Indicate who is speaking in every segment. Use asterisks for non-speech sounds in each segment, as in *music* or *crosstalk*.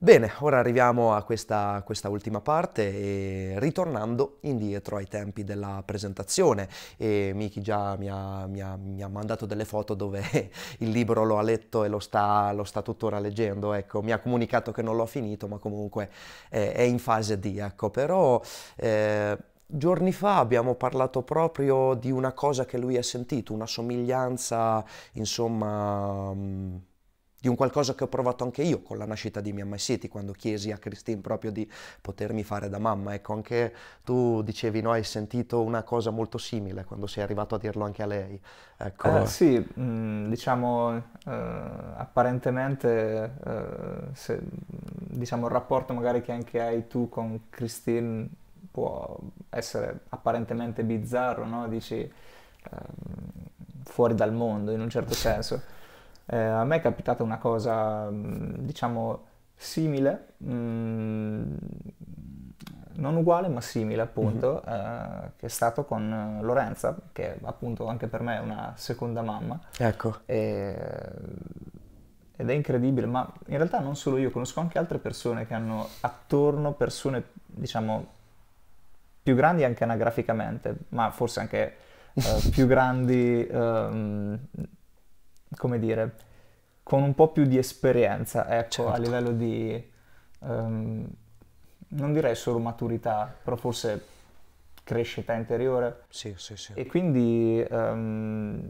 Speaker 1: Bene, ora arriviamo a questa, questa, ultima parte e ritornando indietro ai tempi della presentazione. E Miki già mi ha, mi, ha, mi ha, mandato delle foto dove *laughs* il libro lo ha letto e lo sta, lo sta tuttora leggendo, ecco, mi ha comunicato che non l'ho finito, ma comunque è, è in fase di, ecco, però... Eh, Giorni fa abbiamo parlato proprio di una cosa che lui ha sentito, una somiglianza, insomma, mm, di un qualcosa che ho provato anche io con la nascita di Mia My City, quando chiesi a Christine proprio di potermi fare da mamma. Ecco, anche tu dicevi, no, hai sentito una cosa molto simile quando sei arrivato a dirlo anche a lei. Ecco. Eh, sì, mh,
Speaker 2: mm, diciamo, eh, apparentemente, eh, se, diciamo, il rapporto magari che anche hai tu con Christine può essere apparentemente bizzarro, no? Dici, ehm, fuori dal mondo, in un certo senso. Eh, a me è capitata una cosa, mm, diciamo, simile, mh, mm, non uguale ma simile appunto, mm-hmm. eh, che è stato con eh, Lorenza, che appunto anche per me è una seconda mamma. Ecco. E, ed è incredibile, ma in realtà non solo io, conosco anche altre persone che hanno attorno persone, diciamo, più grandi anche anagraficamente, ma forse anche eh, più grandi... Ehm, come dire, con un po' più di esperienza, ecco, certo. a livello di, um, non direi solo maturità, però forse crescita interiore. Sì, sì, sì. E quindi, um,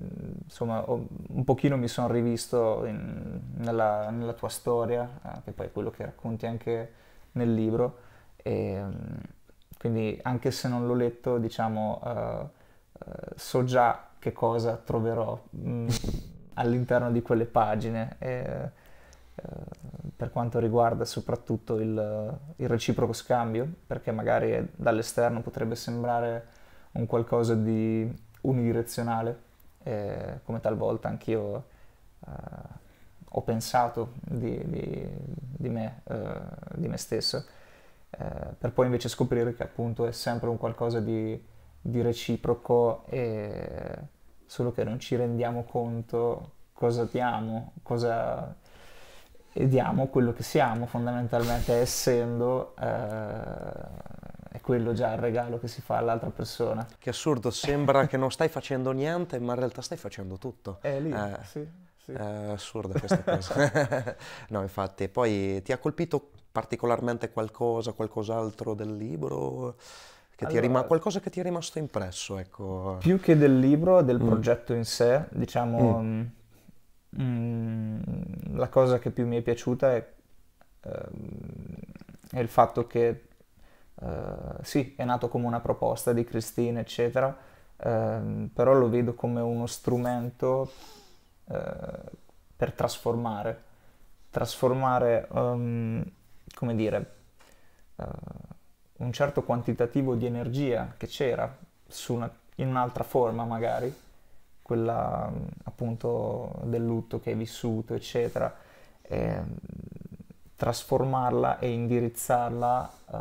Speaker 2: insomma, un pochino mi sono rivisto in, nella, nella, tua storia, eh, che poi è quello che racconti anche nel libro, e, um, quindi anche se non l'ho letto, diciamo, uh, uh, so già che cosa troverò. Mm all'interno di quelle pagine. E, eh, per quanto riguarda soprattutto il, il, reciproco scambio, perché magari dall'esterno potrebbe sembrare un qualcosa di unidirezionale, e come talvolta anch'io eh, ho pensato di, di, di, me, eh, di me, stesso, eh, per poi invece scoprire che appunto è sempre un qualcosa di, reciproco e solo che non ci rendiamo conto cosa diamo, cosa diamo quello che siamo fondamentalmente, essendo eh, è quello già il regalo che si fa all'altra persona. Che assurdo, sembra che non stai facendo niente, ma in realtà stai facendo tutto. È
Speaker 1: lì, eh, sì, sì. È assurda questa cosa. *laughs* no, infatti, poi ti ha colpito particolarmente qualcosa, qualcos'altro del libro? che allora, rima- eh, qualcosa che ti è rimasto impresso, ecco. Più
Speaker 2: che del libro, del mm. progetto in sé, diciamo, mm. mh, mm, la cosa che più mi è piaciuta è, uh, è il fatto che, uh, sì, è nato come una proposta di Cristina, eccetera, uh, però lo vedo come uno strumento eh, per trasformare, trasformare, um, come dire, un certo quantitativo di energia che c'era una, in un'altra forma magari, quella appunto del lutto che hai vissuto, eccetera, e ehm, trasformarla e indirizzarla, uh,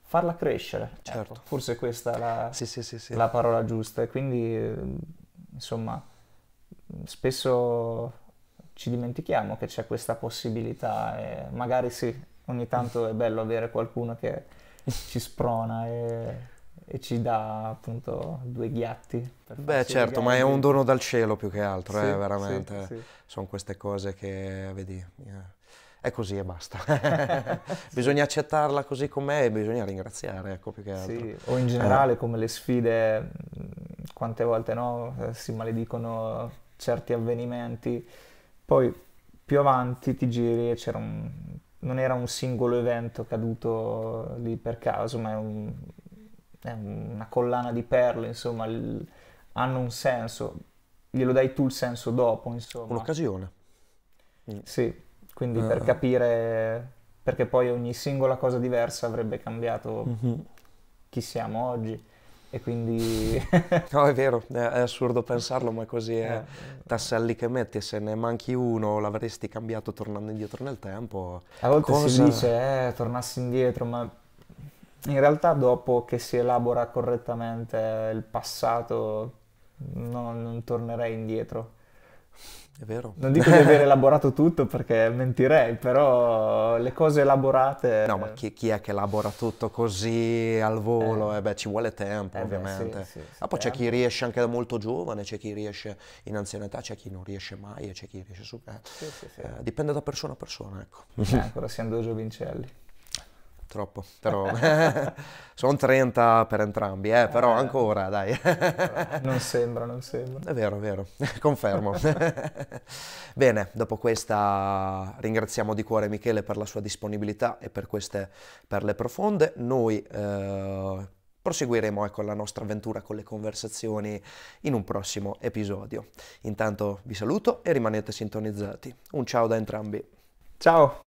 Speaker 2: farla crescere. Ecco, certo. Ecco, forse questa è la, sì, sì, sì, la parola giusta. E quindi, insomma, spesso ci dimentichiamo che c'è questa possibilità e magari sì, ogni tanto è bello avere qualcuno che ci sprona e, e ci dà appunto due ghiatti. Beh certo, ma è un
Speaker 1: dono dal cielo più che altro, eh, sì, eh, veramente. Sì, sì. Sono queste cose che, vedi, eh, è così e basta.
Speaker 2: *laughs* bisogna accettarla così com'è e bisogna ringraziare, ecco, più che altro. Sì, o in eh. generale eh. come le sfide, quante volte no, si maledicono certi avvenimenti, poi più avanti ti giri e c'era un non era un singolo evento caduto lì per caso, ma è, un, è una collana di perle, insomma, l- hanno un senso, glielo dai tu il senso dopo, insomma. Un'occasione. Mm. Sì, quindi uh. per ah. capire, perché poi ogni singola cosa diversa avrebbe cambiato mm-hmm. chi siamo oggi e quindi... *laughs* no, è vero, è assurdo pensarlo, ma così è. Eh. Eh, eh.
Speaker 1: Tasselli che metti, se ne manchi uno l'avresti cambiato tornando indietro nel tempo. A volte cosa... si
Speaker 2: dice, eh, tornassi indietro, ma in realtà dopo che si elabora correttamente il passato, no, non tornerei indietro è vero. Non dico di aver *laughs* elaborato tutto perché mentirei, però le cose elaborate... No, ma chi, chi è che elabora tutto così al volo? Eh. Eh beh,
Speaker 1: ci vuole tempo, eh ovviamente. Ma sì, sì, sì, ah, poi c'è chi riesce anche da molto giovane, c'è chi riesce in anzianità, c'è chi non riesce mai e c'è chi riesce su... Eh. Eh, dipende da persona a persona, ecco. Eh, ancora *laughs*
Speaker 2: siamo due giovincelli.
Speaker 1: Troppo, però *laughs* sono 30 per entrambi, eh, però eh. ancora dai.
Speaker 2: *laughs* non sembra, non sembra. È vero,
Speaker 1: è vero, *laughs* confermo. Bene, dopo questa ringraziamo di cuore Michele per la sua disponibilità e per queste perle profonde. Noi eh, proseguiremo ecco, la nostra avventura con le conversazioni in un prossimo episodio. Intanto vi saluto e rimanete sintonizzati. Un ciao da entrambi. Ciao!